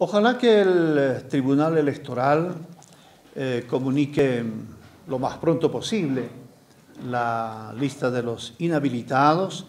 Ojalá que el eh, Tribunal Electoral eh, comunique lo más pronto posible la lista de los inhabilitados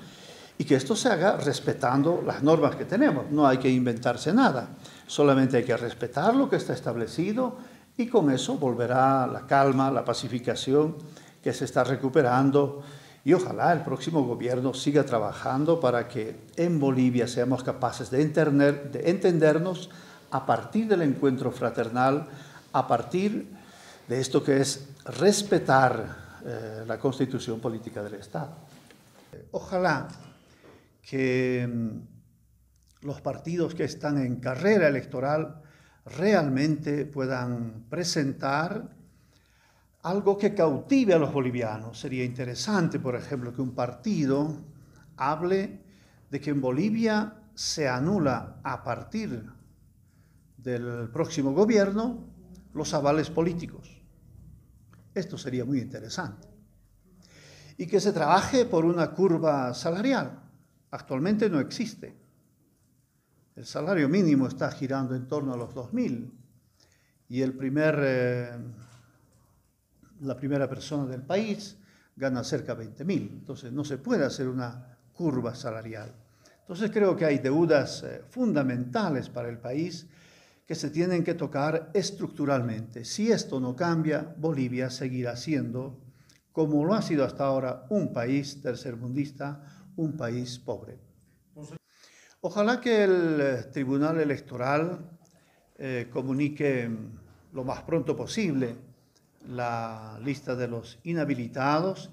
y que esto se haga respetando las normas que tenemos. No hay que inventarse nada, solamente hay que respetar lo que está establecido y con eso volverá la calma, la pacificación que se está recuperando y ojalá el próximo gobierno siga trabajando para que en Bolivia seamos capaces de, de entendernos a partir del encuentro fraternal, a partir de esto que es respetar eh, la constitución política del Estado. Ojalá que mm, los partidos que están en carrera electoral realmente puedan presentar algo que cautive a los bolivianos. Sería interesante, por ejemplo, que un partido hable de que en Bolivia se anula a partir del próximo gobierno los avales políticos. Esto sería muy interesante. Y que se trabaje por una curva salarial. Actualmente no existe. El salario mínimo está girando en torno a los 2.000 y el primer, eh, la primera persona del país gana cerca de 20.000. Entonces no se puede hacer una curva salarial. Entonces creo que hay deudas eh, fundamentales para el país que se tienen que tocar estructuralmente. Si esto no cambia, Bolivia seguirá siendo, como lo ha sido hasta ahora, un país tercermundista, un país pobre. Ojalá que el eh, Tribunal Electoral eh, comunique mm, lo más pronto posible la lista de los inhabilitados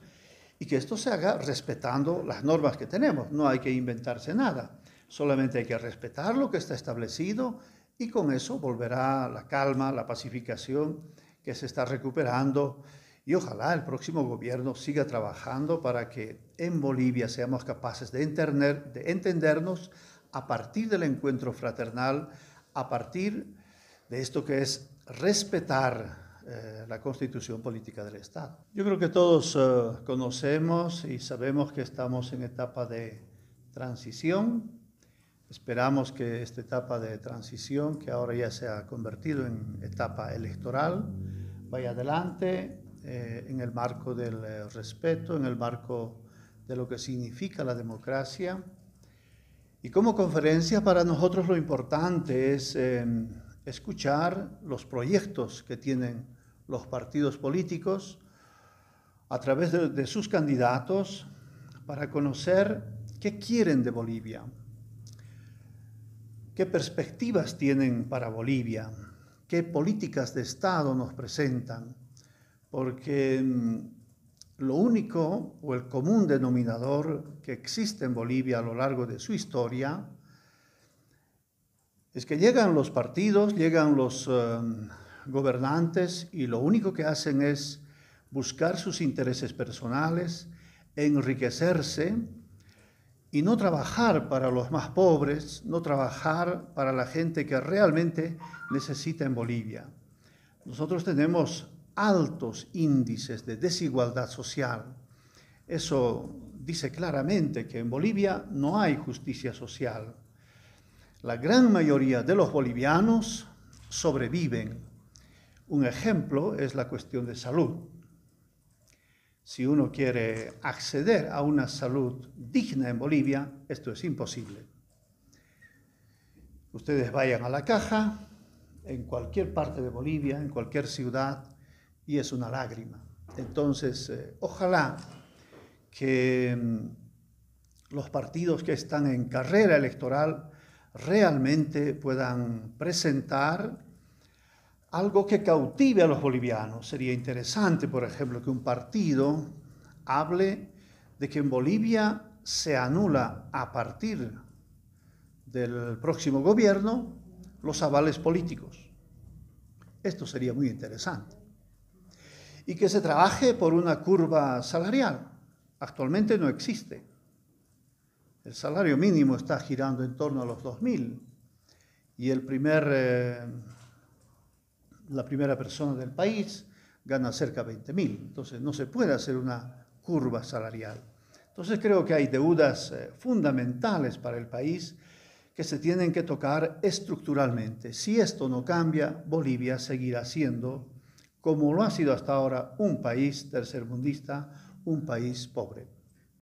y que esto se haga respetando las normas que tenemos. No hay que inventarse nada, solamente hay que respetar lo que está establecido y con eso volverá la calma, la pacificación que se está recuperando y ojalá el próximo gobierno siga trabajando para que en Bolivia seamos capaces de, de entendernos a partir del encuentro fraternal, a partir de esto que es respetar eh, la constitución política del Estado. Yo creo que todos eh, conocemos y sabemos que estamos en etapa de transición, Esperamos que esta etapa de transición, que ahora ya se ha convertido en etapa electoral, vaya adelante eh, en el marco del eh, respeto, en el marco de lo que significa la democracia. Y como conferencia para nosotros lo importante es eh, escuchar los proyectos que tienen los partidos políticos a través de sus candidatos para conocer qué quieren de Bolivia, ¿Qué perspectivas tienen para Bolivia? ¿Qué políticas de Estado nos presentan? Porque mm, lo único o el común denominador que existe en Bolivia a lo largo de su historia es que llegan los partidos, llegan los em, gobernantes y lo único que hacen es buscar sus intereses personales, enriquecerse y no trabajar para los más pobres, no trabajar para la gente que realmente necesita en Bolivia. Nosotros tenemos altos índices de desigualdad social. Eso dice claramente que en Bolivia no hay justicia social. La gran mayoría de los bolivianos sobreviven. Un ejemplo es la cuestión de salud si uno quiere acceder a una salud digna en Bolivia, esto es imposible. Ustedes vayan a la caja, en cualquier parte de Bolivia, en cualquier ciudad, y es una lágrima. Entonces, eh, ojalá que mm, los partidos que están en carrera electoral realmente puedan presentar algo que cautive a los bolivianos. Sería interesante, por ejemplo, que un partido hable de que en Bolivia se anula a partir del próximo gobierno los avales políticos. Esto sería muy interesante. Y que se trabaje por una curva salarial. Actualmente no existe. El salario mínimo está girando en torno a los 2.000 y el primer... Eh, la primera persona del país gana cerca de 20 mil. Entonces no se puede hacer una curva salarial. Entonces creo que hay deudas eh, fundamentales para el país que se tienen que tocar estructuralmente. Si esto no cambia, Bolivia seguirá siendo, como lo ha sido hasta ahora, un país tercermundista, un país pobre.